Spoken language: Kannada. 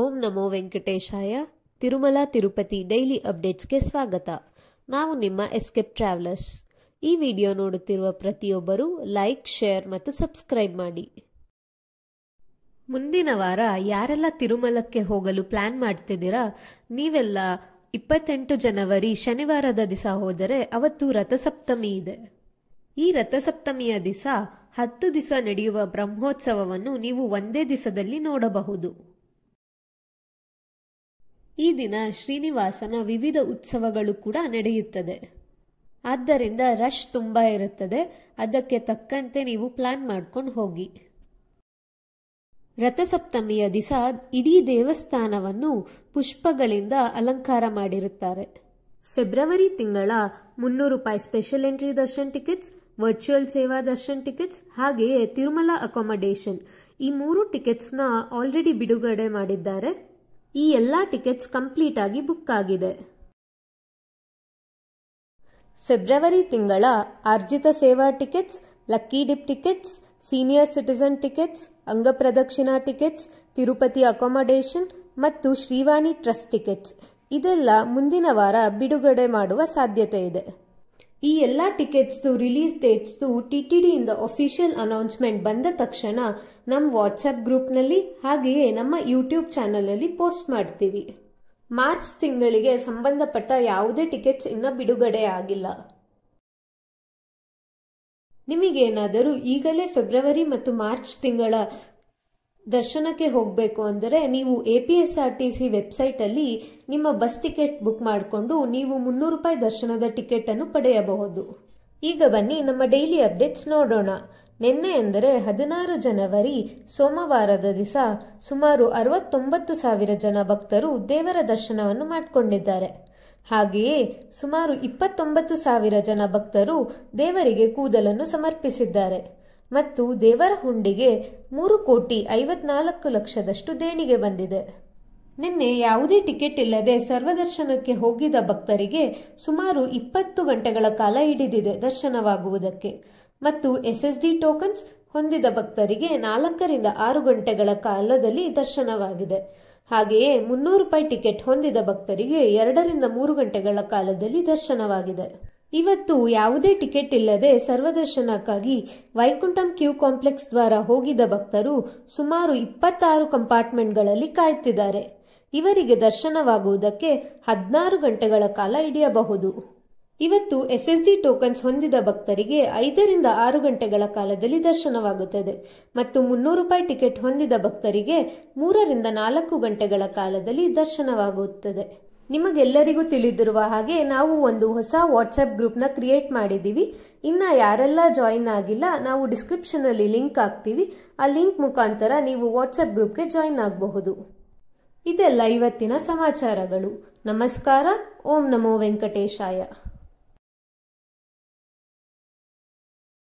ಓಂ ನಮೋ ವೆಂಕಟೇಶಾಯ ತಿರುಮಲ ತಿರುಪತಿ ಡೈಲಿ ಅಪ್ಡೇಟ್ಸ್ಗೆ ಸ್ವಾಗತ ನಾವು ನಿಮ್ಮ ಎಸ್ಕೇಪ್ ಟ್ರಾವೆಲರ್ಸ್ ಈ ವಿಡಿಯೋ ನೋಡುತ್ತಿರುವ ಪ್ರತಿಯೊಬ್ಬರು ಲೈಕ್ ಶೇರ್ ಮತ್ತು ಸಬ್ಸ್ಕ್ರೈಬ್ ಮಾಡಿ ಮುಂದಿನ ವಾರ ಯಾರೆಲ್ಲ ತಿರುಮಲಕ್ಕೆ ಹೋಗಲು ಪ್ಲ್ಯಾನ್ ಮಾಡ್ತಿದ್ದೀರಾ ನೀವೆಲ್ಲ ಇಪ್ಪತ್ತೆಂಟು ಜನವರಿ ಶನಿವಾರದ ದಿವಸ ಹೋದರೆ ಅವತ್ತು ರಥಸಪ್ತಮಿ ಇದೆ ಈ ರಥಸಪ್ತಮಿಯ ದಿವಸ ಹತ್ತು ದಿವಸ ನಡೆಯುವ ಬ್ರಹ್ಮೋತ್ಸವವನ್ನು ನೀವು ಒಂದೇ ದಿವಸದಲ್ಲಿ ನೋಡಬಹುದು ಈ ದಿನ ಶ್ರೀನಿವಾಸನ ವಿವಿಧ ಉತ್ಸವಗಳು ಕೂಡ ನಡೆಯುತ್ತದೆ ಆದ್ದರಿಂದ ರಶ್ ತುಂಬ ಇರುತ್ತದೆ ಅದಕ್ಕೆ ತಕ್ಕಂತೆ ನೀವು ಪ್ಲಾನ್ ಮಾಡ್ಕೊಂಡು ಹೋಗಿ ರಥಸಪ್ತಮಿಯ ದಿಸ ಇಡೀ ದೇವಸ್ಥಾನವನ್ನು ಪುಷ್ಪಗಳಿಂದ ಅಲಂಕಾರ ಮಾಡಿರುತ್ತಾರೆ ಫೆಬ್ರವರಿ ತಿಂಗಳ ಮುನ್ನೂರು ರೂಪಾಯಿ special entry darshan tickets virtual ಸೇವಾ ದರ್ಶನ್ ಟಿಕೆಟ್ಸ್ ಹಾಗೆಯೇ ತಿರುಮಲ ಅಕಾಮಡೇಷನ್ ಈ ಮೂರು ಟಿಕೆಟ್ಸ್ನ ಆಲ್ರೆಡಿ ಬಿಡುಗಡೆ ಮಾಡಿದ್ದಾರೆ ಈ ಎಲ್ಲ ಟಿಕೆಟ್ಸ್ ಕಂಪ್ಲೀಟ್ ಆಗಿ ಬುಕ್ ಆಗಿದೆ ಫೆಬ್ರವರಿ ತಿಂಗಳ ಆರ್ಜಿತ ಸೇವಾ tickets lucky dip tickets senior citizen tickets ಅಂಗಪ್ರದಕ್ಷಿಣಾ ಟಿಕೆಟ್ಸ್ ತಿರುಪತಿ ಅಕಾಮಡೇಷನ್ ಮತ್ತು ಶ್ರೀವಾಣಿ ಟ್ರಸ್ಟ್ ಟಿಕೆಟ್ಸ್ ಇದೆಲ್ಲ ಮುಂದಿನ ವಾರ ಬಿಡುಗಡೆ ಮಾಡುವ ಸಾಧ್ಯತೆ ಇದೆ ಈ ಎಲ್ಲ ಟಿಕೆಟ್ಸ್ದು ರಿಲೀಸ್ ಡೇಟ್ಸ್ದು ಟಿ ಟಿ ಡಿಯಿಂದ ಅಫಿಷಿಯಲ್ ಅನೌನ್ಸ್ಮೆಂಟ್ ಬಂದ ತಕ್ಷಣ ನಮ್ಮ ವಾಟ್ಸಪ್ ಗ್ರೂಪ್ನಲ್ಲಿ ಹಾಗೆಯೇ ನಮ್ಮ ಯೂಟ್ಯೂಬ್ ಚಾನಲಲ್ಲಿ ಪೋಸ್ಟ್ ಮಾಡ್ತೀವಿ ಮಾರ್ಚ್ ತಿಂಗಳಿಗೆ ಸಂಬಂಧಪಟ್ಟ ಯಾವುದೇ ಟಿಕೆಟ್ಸ್ ಇನ್ನೂ ಬಿಡುಗಡೆ ಆಗಿಲ್ಲ ನಿಮಗೇನಾದರೂ ಈಗಲೇ ಫೆಬ್ರವರಿ ಮತ್ತು ಮಾರ್ಚ್ ತಿಂಗಳ ದರ್ಶನಕ್ಕೆ ಹೋಗಬೇಕು ಅಂದರೆ ನೀವು A P S R T C ವೆಬ್ಸೈಟಲ್ಲಿ ನಿಮ್ಮ ಬಸ್ ಟಿಕೆಟ್ ಬುಕ್ ಮಾಡಿಕೊಂಡು ನೀವು ಮುನ್ನೂರು ರೂಪಾಯಿ ದರ್ಶನದ ಟಿಕೆಟ್ ಅನ್ನು ಪಡೆಯಬಹುದು ಈಗ ಬನ್ನಿ ನಮ್ಮ ಡೈಲಿ ಅಪ್ಡೇಟ್ಸ್ ನೋಡೋಣ ನಿನ್ನೆ ಎಂದರೆ ಹದಿನಾರು ಜನವರಿ ಸೋಮವಾರದ ದಿವಸ ಸುಮಾರು ಅರವತ್ತೊಂಬತ್ತು ಸಾವಿರ ಜನ ಭಕ್ತರು ದೇವರ ದರ್ಶನವನ್ನು ಮಾಡಿಕೊಂಡಿದ್ದಾರೆ ಹಾಗೆಯೇ ಸುಮಾರು ಇಪ್ಪತ್ತೊಂಬತ್ತು ಸಾವಿರ ಜನ ಭಕ್ತರು ದೇವರಿಗೆ ಕೂದಲನ್ನು ಸಮರ್ಪಿಸಿದ್ದಾರೆ ಮತ್ತು ದೇವರ ಹುಂಡಿಗೆ ಮೂರು ಕೋಟಿ ಐವತ್ನಾಲ್ಕು ಲಕ್ಷದಷ್ಟು ದೇಣಿಗೆ ಬಂದಿದೆ ನಿನ್ನೆ ಯಾವುದೇ ಟಿಕೆಟ್ ಇಲ್ಲದೆ ಸರ್ವದರ್ಶನಕ್ಕೆ ಹೋಗಿದ ಭಕ್ತರಿಗೆ ಸುಮಾರು ಇಪ್ಪತ್ತು ಗಂಟೆಗಳ ಕಾಲ ಹಿಡಿದಿದೆ ದರ್ಶನವಾಗುವುದಕ್ಕೆ ಮತ್ತು ಎಸ್ ಎಸ್ ಡಿ ಟೋಕನ್ಸ್ ಹೊಂದಿದ ಭಕ್ತರಿಗೆ ನಾಲ್ಕರಿಂದ ಆರು ಗಂಟೆಗಳ ಕಾಲದಲ್ಲಿ ದರ್ಶನವಾಗಿದೆ ಹಾಗೆಯೇ ಮುನ್ನೂರು ರೂಪಾಯಿ ಟಿಕೆಟ್ ಹೊಂದಿದ ಭಕ್ತರಿಗೆ ಎರಡರಿಂದ ಮೂರು ಗಂಟೆಗಳ ಕಾಲದಲ್ಲಿ ದರ್ಶನವಾಗಿದೆ ಇವತ್ತು ಯಾವುದೇ ಟಿಕೆಟ್ ಇಲ್ಲದೆ ಸರ್ವದರ್ಶನಕ್ಕಾಗಿ ವೈಕುಂಠಂ ಕ್ಯೂ ಕಾಂಪ್ಲೆಕ್ಸ್ ದ್ವಾರ ಹೋಗಿದ ಭಕ್ತರು ಸುಮಾರು ಇಪ್ಪತ್ತಾರು ಕಂಪಾರ್ಟ್ಮೆಂಟ್ಗಳಲ್ಲಿ ಕಾಯುತ್ತಿದ್ದಾರೆ ಇವರಿಗೆ ದರ್ಶನವಾಗುವುದಕ್ಕೆ ಹದಿನಾರು ಗಂಟೆಗಳ ಕಾಲ ಹಿಡಿಯಬಹುದು ಇವತ್ತು ಎಸ್ ಟೋಕನ್ಸ್ ಹೊಂದಿದ ಭಕ್ತರಿಗೆ ಐದರಿಂದ ಆರು ಗಂಟೆಗಳ ಕಾಲದಲ್ಲಿ ದರ್ಶನವಾಗುತ್ತದೆ ಮತ್ತು ಮುನ್ನೂರು ರೂಪಾಯಿ ಟಿಕೆಟ್ ಹೊಂದಿದ ಭಕ್ತರಿಗೆ ಮೂರರಿಂದ ನಾಲ್ಕು ಗಂಟೆಗಳ ಕಾಲದಲ್ಲಿ ದರ್ಶನವಾಗುತ್ತದೆ ನಿಮಗೆಲ್ಲರಿಗೂ ತಿಳಿದಿರುವ ಹಾಗೆ ನಾವು ಒಂದು ಹೊಸ ವಾಟ್ಸಪ್ ಗ್ರೂಪ್ನ ಕ್ರಿಯೇಟ್ ಮಾಡಿದ್ದೀವಿ ಇನ್ನು ಯಾರೆಲ್ಲ ಜಾಯಿನ್ ಆಗಿಲ್ಲ ನಾವು ಡಿಸ್ಕ್ರಿಪ್ಷನಲ್ಲಿ ಲಿಂಕ್ ಹಾಕ್ತೀವಿ ಆ ಲಿಂಕ್ ಮುಖಾಂತರ ನೀವು ವಾಟ್ಸಪ್ ಗ್ರೂಪ್ಗೆ ಜಾಯಿನ್ ಆಗಬಹುದು ಇದೆಲ್ಲ ಇವತ್ತಿನ ಸಮಾಚಾರಗಳು ನಮಸ್ಕಾರ ಓಂ ನಮೋ ವೆಂಕಟೇಶಾಯ